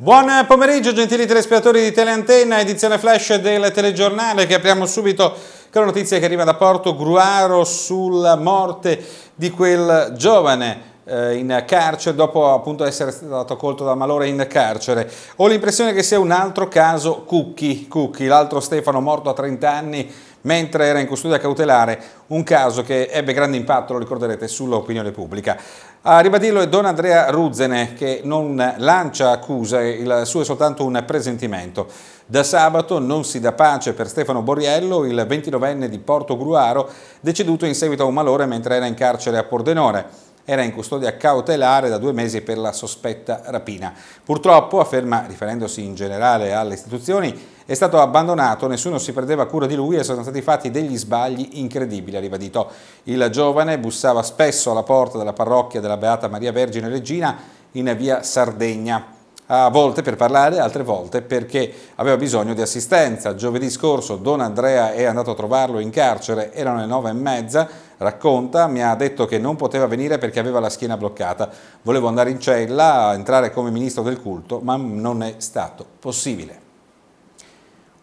Buon pomeriggio gentili telespettatori di Teleantenna, edizione flash del telegiornale che apriamo subito con la notizia che arriva da Porto Gruaro sulla morte di quel giovane eh, in carcere dopo appunto essere stato colto da malore in carcere. Ho l'impressione che sia un altro caso Cucchi, Cucchi l'altro Stefano morto a 30 anni mentre era in custodia cautelare, un caso che ebbe grande impatto, lo ricorderete, sull'opinione pubblica. A ribadirlo è Don Andrea Ruzzene che non lancia accuse, il suo è soltanto un presentimento. Da sabato non si dà pace per Stefano Borriello, il 29enne di Porto Gruaro, deceduto in seguito a un malore mentre era in carcere a Pordenone era in custodia cautelare da due mesi per la sospetta rapina. Purtroppo, afferma, riferendosi in generale alle istituzioni, è stato abbandonato, nessuno si prendeva cura di lui e sono stati fatti degli sbagli incredibili, ha ribadito. Il giovane bussava spesso alla porta della parrocchia della Beata Maria Vergine Regina in via Sardegna a volte per parlare, altre volte perché aveva bisogno di assistenza. Giovedì scorso Don Andrea è andato a trovarlo in carcere, erano le nove e mezza, racconta, mi ha detto che non poteva venire perché aveva la schiena bloccata. Volevo andare in cella, entrare come ministro del culto, ma non è stato possibile.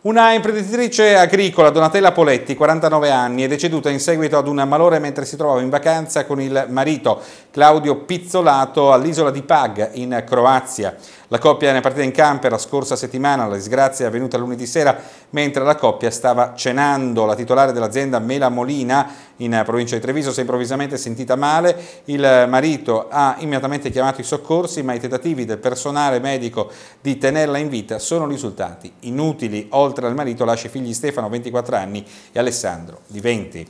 Una imprenditrice agricola, Donatella Poletti, 49 anni, è deceduta in seguito ad un malore mentre si trovava in vacanza con il marito Claudio Pizzolato all'isola di Pag in Croazia. La coppia ne è partita in camper la scorsa settimana, la disgrazia è avvenuta lunedì sera mentre la coppia stava cenando. La titolare dell'azienda Mela Molina in eh, provincia di Treviso, si è improvvisamente sentita male, il eh, marito ha immediatamente chiamato i soccorsi, ma i tentativi del personale medico di tenerla in vita sono risultati inutili. Oltre al marito lascia i figli Stefano, 24 anni, e Alessandro, di 20.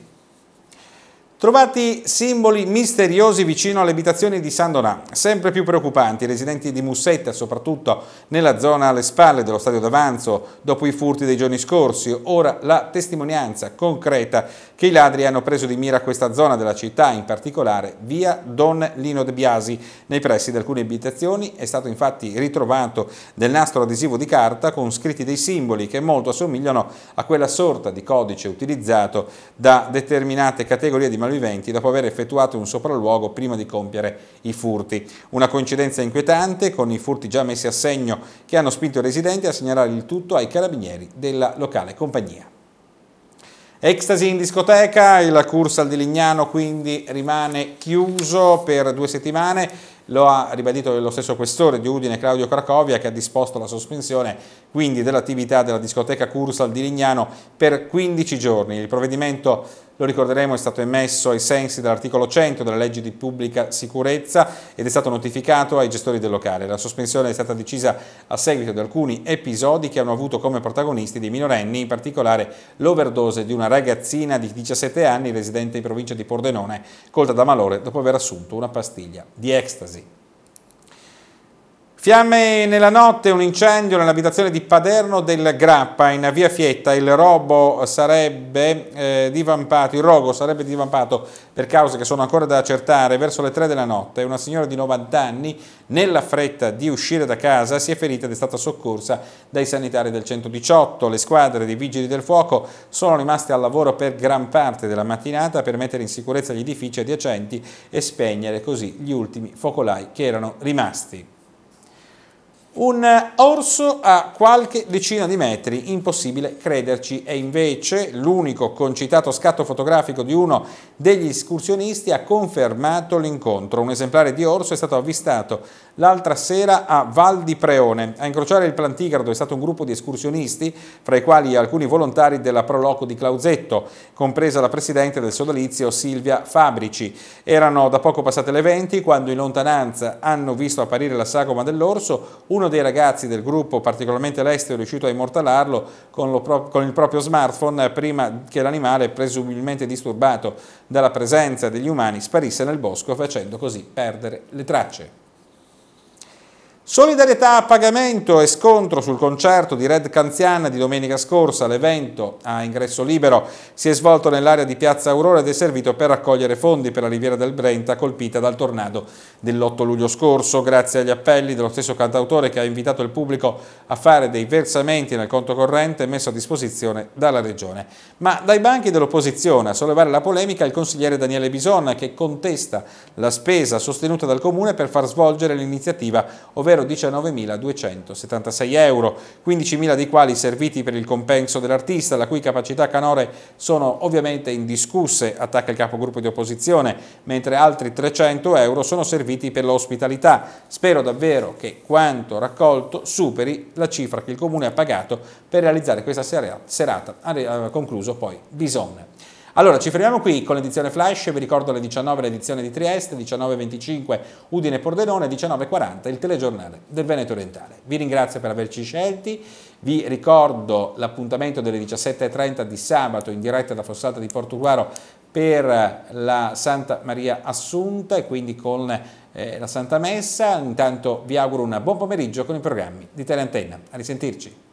Trovati simboli misteriosi vicino alle abitazioni di San Donà, sempre più preoccupanti, i residenti di Mussetta, soprattutto nella zona alle spalle dello stadio d'avanzo, dopo i furti dei giorni scorsi, ora la testimonianza concreta che i ladri hanno preso di mira questa zona della città, in particolare via Don Lino de Biasi. Nei pressi di alcune abitazioni è stato infatti ritrovato del nastro adesivo di carta con scritti dei simboli che molto assomigliano a quella sorta di codice utilizzato da determinate categorie di malviventi dopo aver effettuato un sopralluogo prima di compiere i furti. Una coincidenza inquietante con i furti già messi a segno che hanno spinto i residenti a segnalare il tutto ai carabinieri della locale compagnia. Ecstasy in discoteca, il Cursal di Lignano quindi rimane chiuso per due settimane, lo ha ribadito lo stesso questore di Udine Claudio Cracovia che ha disposto la sospensione quindi dell'attività della discoteca Cursal di Lignano per 15 giorni. Il provvedimento lo ricorderemo, è stato emesso ai sensi dell'articolo 100 della legge di pubblica sicurezza ed è stato notificato ai gestori del locale. La sospensione è stata decisa a seguito di alcuni episodi che hanno avuto come protagonisti dei minorenni, in particolare l'overdose di una ragazzina di 17 anni residente in provincia di Pordenone, colta da malore dopo aver assunto una pastiglia di ecstasy. Fiamme nella notte, un incendio nell'abitazione di Paderno del Grappa in via Fietta, il robo sarebbe eh, divampato, il rogo sarebbe divampato per cause che sono ancora da accertare verso le 3 della notte. Una signora di 90 anni, nella fretta di uscire da casa, si è ferita ed è stata soccorsa dai sanitari del 118. Le squadre dei vigili del fuoco sono rimaste al lavoro per gran parte della mattinata per mettere in sicurezza gli edifici adiacenti e spegnere così gli ultimi focolai che erano rimasti. Un orso a qualche decina di metri, impossibile crederci, e invece l'unico concitato scatto fotografico di uno degli escursionisti ha confermato l'incontro. Un esemplare di orso è stato avvistato l'altra sera a Val di Preone. A incrociare il Plantigrado è stato un gruppo di escursionisti, fra i quali alcuni volontari della Proloco di Clausetto, compresa la presidente del sodalizio Silvia Fabrici. Erano da poco passate le 20 quando in lontananza hanno visto apparire la sagoma dell'orso, uno uno dei ragazzi del gruppo, particolarmente l'esto, è riuscito a immortalarlo con, pro con il proprio smartphone eh, prima che l'animale, presumibilmente disturbato dalla presenza degli umani, sparisse nel bosco facendo così perdere le tracce. Solidarietà a pagamento e scontro sul concerto di Red Canziana di domenica scorsa. L'evento a ingresso libero si è svolto nell'area di Piazza Aurora ed è servito per raccogliere fondi per la Riviera del Brenta colpita dal tornado dell'8 luglio scorso. Grazie agli appelli dello stesso cantautore che ha invitato il pubblico a fare dei versamenti nel conto corrente messo a disposizione dalla Regione. Ma dai banchi dell'opposizione a sollevare la polemica il consigliere Daniele Bisonna che contesta la spesa sostenuta dal Comune per far svolgere l'iniziativa, ovvero ovvero 19.276 euro, 15.000 dei quali serviti per il compenso dell'artista, la cui capacità canore sono ovviamente indiscusse, attacca il capogruppo di opposizione, mentre altri 300 euro sono serviti per l'ospitalità. Spero davvero che quanto raccolto superi la cifra che il Comune ha pagato per realizzare questa serata, ha eh, concluso poi Bisonne. Allora, ci fermiamo qui con l'edizione Flash, vi ricordo le 19 l'edizione di Trieste, 19.25 Udine Pordenone, 19.40 il telegiornale del Veneto Orientale. Vi ringrazio per averci scelti, vi ricordo l'appuntamento delle 17.30 di sabato in diretta da Fossata di Portuguaro per la Santa Maria Assunta e quindi con eh, la Santa Messa. Intanto vi auguro un buon pomeriggio con i programmi di Teleantenna. A risentirci.